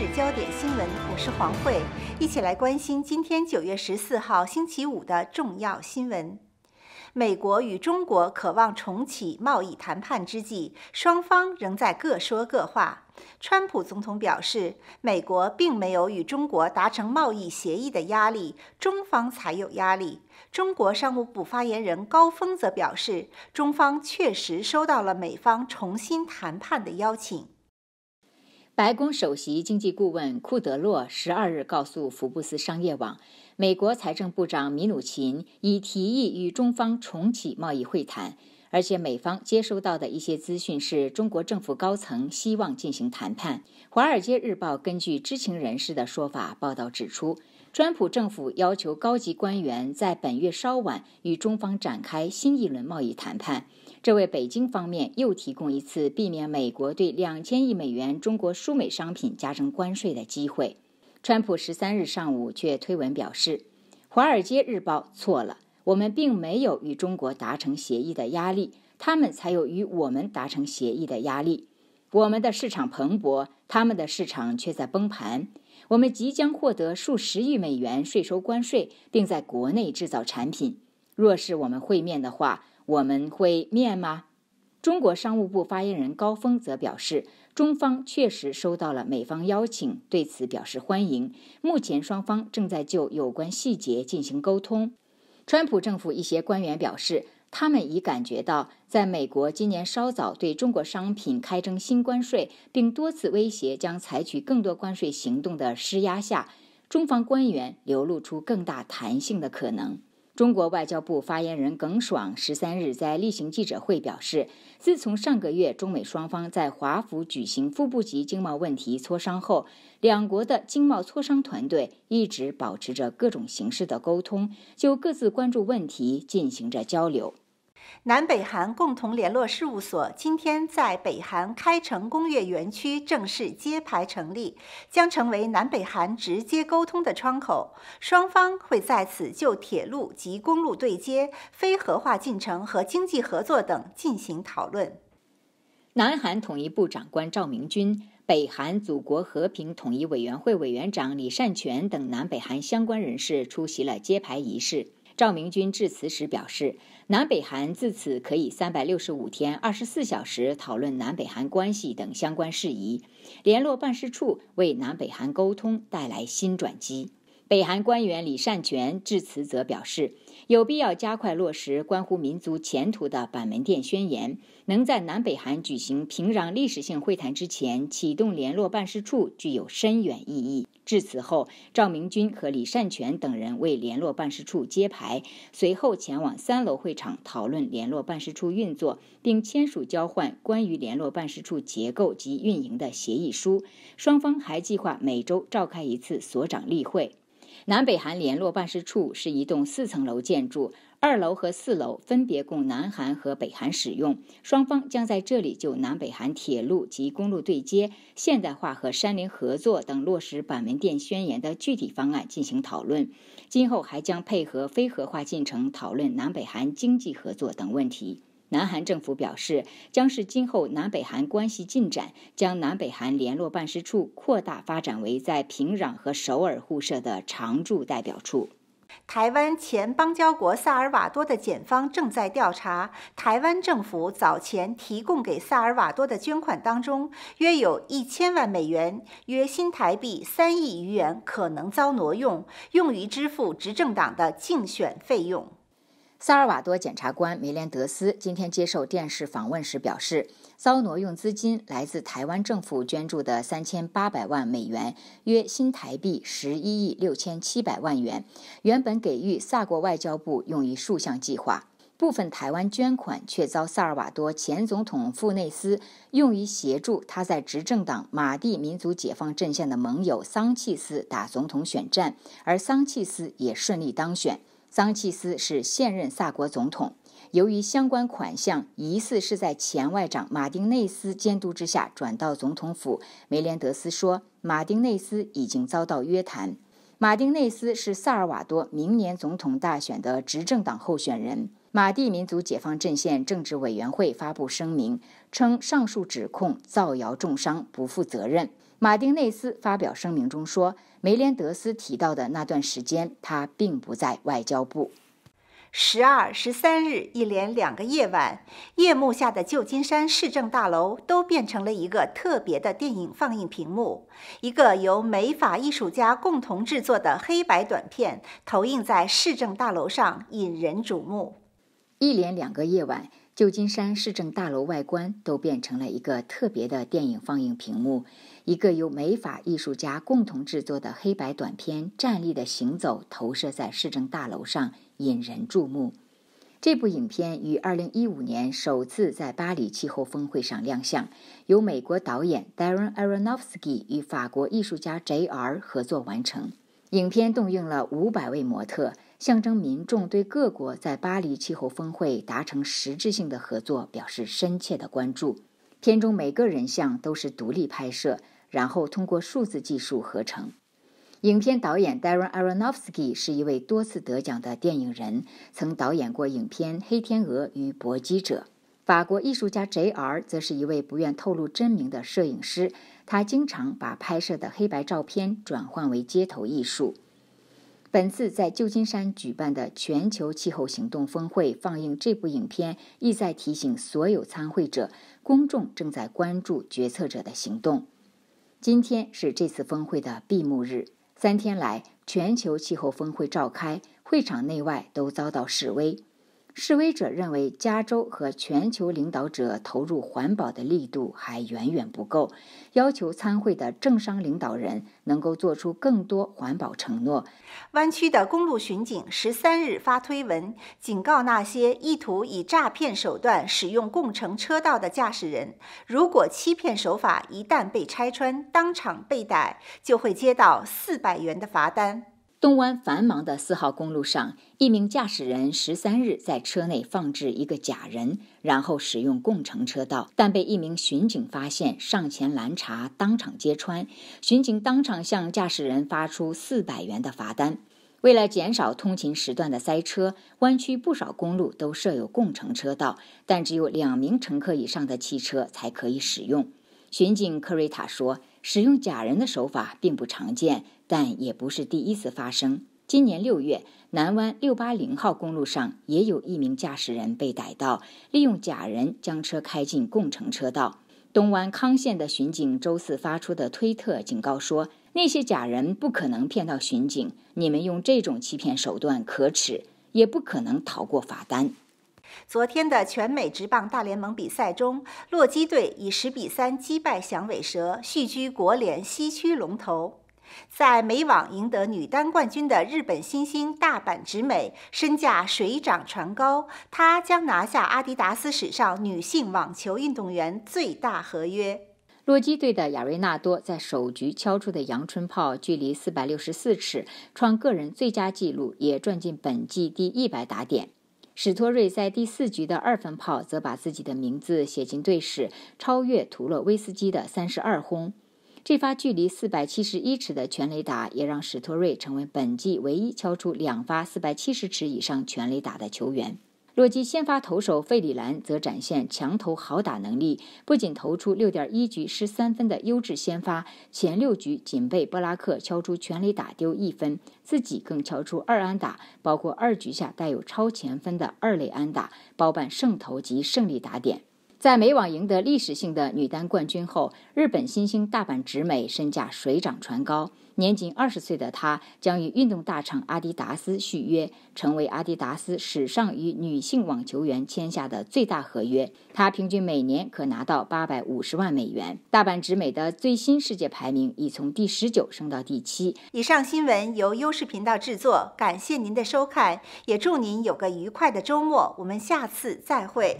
是焦点新闻，我是黄慧，一起来关心今天九月十四号星期五的重要新闻。美国与中国渴望重启贸易谈判之际，双方仍在各说各话。川普总统表示，美国并没有与中国达成贸易协议的压力，中方才有压力。中国商务部发言人高峰则表示，中方确实收到了美方重新谈判的邀请。白宫首席经济顾问库德洛十二日告诉福布斯商业网，美国财政部长米努琴已提议与中方重启贸易会谈，而且美方接收到的一些资讯是中国政府高层希望进行谈判。《华尔街日报》根据知情人士的说法报道指出，川普政府要求高级官员在本月稍晚与中方展开新一轮贸易谈判。这为北京方面又提供一次避免美国对两千亿美元中国输美商品加征关税的机会。川普十三日上午却推文表示：“华尔街日报错了，我们并没有与中国达成协议的压力，他们才有与我们达成协议的压力。我们的市场蓬勃，他们的市场却在崩盘。我们即将获得数十亿美元税收关税，并在国内制造产品。若是我们会面的话。”我们会面吗？中国商务部发言人高峰则表示，中方确实收到了美方邀请，对此表示欢迎。目前双方正在就有关细节进行沟通。川普政府一些官员表示，他们已感觉到，在美国今年稍早对中国商品开征新关税，并多次威胁将采取更多关税行动的施压下，中方官员流露出更大弹性的可能。中国外交部发言人耿爽十三日在例行记者会表示，自从上个月中美双方在华府举行副部级经贸问题磋商后，两国的经贸磋商团队一直保持着各种形式的沟通，就各自关注问题进行着交流。南北韩共同联络事务所今天在北韩开城工业园区正式揭牌成立，将成为南北韩直接沟通的窗口。双方会在此就铁路及公路对接、非核化进程和经济合作等进行讨论。南韩统一部长官赵明军、北韩祖国和平统一委员会委员长李善权等南北韩相关人士出席了揭牌仪式。赵明军致辞时表示，南北韩自此可以三百六十五天、二十四小时讨论南北韩关系等相关事宜，联络办事处为南北韩沟通带来新转机。北韩官员李善权致辞则表示，有必要加快落实关乎民族前途的板门店宣言，能在南北韩举行平壤历史性会谈之前启动联络办事处具有深远意义。至此后，赵明军和李善权等人为联络办事处揭牌，随后前往三楼会场讨论联络办事处运作，并签署交换关于联络办事处结构及运营的协议书。双方还计划每周召开一次所长例会。南北韩联络办事处是一栋四层楼建筑，二楼和四楼分别供南韩和北韩使用。双方将在这里就南北韩铁路及公路对接、现代化和山林合作等落实板门店宣言的具体方案进行讨论。今后还将配合非核化进程，讨论南北韩经济合作等问题。南韩政府表示，将是今后南北韩关系进展，将南北韩联络办事处扩大发展为在平壤和首尔互设的常驻代表处。台湾前邦交国萨尔瓦多的检方正在调查，台湾政府早前提供给萨尔瓦多的捐款当中，约有一千万美元（约新台币三亿余元）可能遭挪用，用于支付执政党的竞选费用。萨尔瓦多检察官梅连德斯今天接受电视访问时表示，遭挪用资金来自台湾政府捐助的三千八百万美元（约新台币十一亿六千七百万元），原本给予萨国外交部用于数项计划，部分台湾捐款却遭萨尔瓦多前总统富内斯用于协助他在执政党马蒂民族解放阵线的盟友桑契斯打总统选战，而桑契斯也顺利当选。桑切斯是现任萨国总统。由于相关款项疑似是在前外长马丁内斯监督之下转到总统府，梅连德斯说，马丁内斯已经遭到约谈。马丁内斯是萨尔瓦多明年总统大选的执政党候选人。马蒂民族解放阵线政治委员会发布声明称，上述指控造谣重伤，不负责任。马丁内斯发表声明中说：“梅连德斯提到的那段时间，他并不在外交部。”十二、十三日，一连两个夜晚，夜幕下的旧金山市政大楼都变成了一个特别的电影放映屏幕。一个由美法艺术家共同制作的黑白短片投映在市政大楼上，引人瞩目。一连两个夜晚，旧金山市政大楼外观都变成了一个特别的电影放映屏幕。一个由美法艺术家共同制作的黑白短片《站立的行走》投射在市政大楼上，引人注目。这部影片于2015年首次在巴黎气候峰会上亮相，由美国导演 Darren Aronofsky 与法国艺术家 JR 合作完成。影片动用了500位模特。象征民众对各国在巴黎气候峰会达成实质性的合作表示深切的关注。片中每个人像都是独立拍摄，然后通过数字技术合成。影片导演 Darren Aronofsky 是一位多次得奖的电影人，曾导演过影片《黑天鹅》与《搏击者》。法国艺术家 J.R. 则是一位不愿透露真名的摄影师，他经常把拍摄的黑白照片转换为街头艺术。本次在旧金山举办的全球气候行动峰会放映这部影片，意在提醒所有参会者，公众正在关注决策者的行动。今天是这次峰会的闭幕日，三天来全球气候峰会召开，会场内外都遭到示威。示威者认为，加州和全球领导者投入环保的力度还远远不够，要求参会的政商领导人能够做出更多环保承诺。湾区的公路巡警十三日发推文，警告那些意图以诈骗手段使用共乘车道的驾驶人，如果欺骗手法一旦被拆穿，当场被逮，就会接到四百元的罚单。东湾繁忙的四号公路上，一名驾驶人十三日在车内放置一个假人，然后使用共乘车道，但被一名巡警发现，上前拦查，当场揭穿。巡警当场向驾驶人发出四百元的罚单。为了减少通勤时段的塞车，湾区不少公路都设有共乘车道，但只有两名乘客以上的汽车才可以使用。巡警克瑞塔说：“使用假人的手法并不常见，但也不是第一次发生。今年六月，南湾六八零号公路上也有一名驾驶人被逮到，利用假人将车开进共乘车道。东湾康县的巡警周四发出的推特警告说：‘那些假人不可能骗到巡警，你们用这种欺骗手段可耻，也不可能逃过罚单。’”昨天的全美直棒大联盟比赛中，洛基队以十比三击败响尾蛇，续居国联西区龙头。在美网赢得女单冠军的日本新星大阪直美身价水涨船高，她将拿下阿迪达斯史上女性网球运动员最大合约。洛基队的亚瑞纳多在首局敲出的阳春炮距离四百六十四尺，创个人最佳纪录，也赚进本季第一百打点。史托瑞在第四局的二分炮则把自己的名字写进队史，超越图洛威斯基的三十二轰。这发距离四百七十一尺的全雷打也让史托瑞成为本季唯一敲出两发四百七十尺以上全雷打的球员。洛基先发投手费里兰则展现强投好打能力，不仅投出六点一局失三分的优质先发，前六局仅被布拉克敲出全垒打丢一分，自己更敲出二安打，包括二局下带有超前分的二垒安打，包办胜投及胜利打点。在美网赢得历史性的女单冠军后，日本新星大阪直美身价水涨船高。年仅二十岁的她将与运动大厂阿迪达斯续约，成为阿迪达斯史上与女性网球员签下的最大合约。她平均每年可拿到八百五十万美元。大阪直美的最新世界排名已从第十九升到第七。以上新闻由优视频道制作，感谢您的收看，也祝您有个愉快的周末。我们下次再会。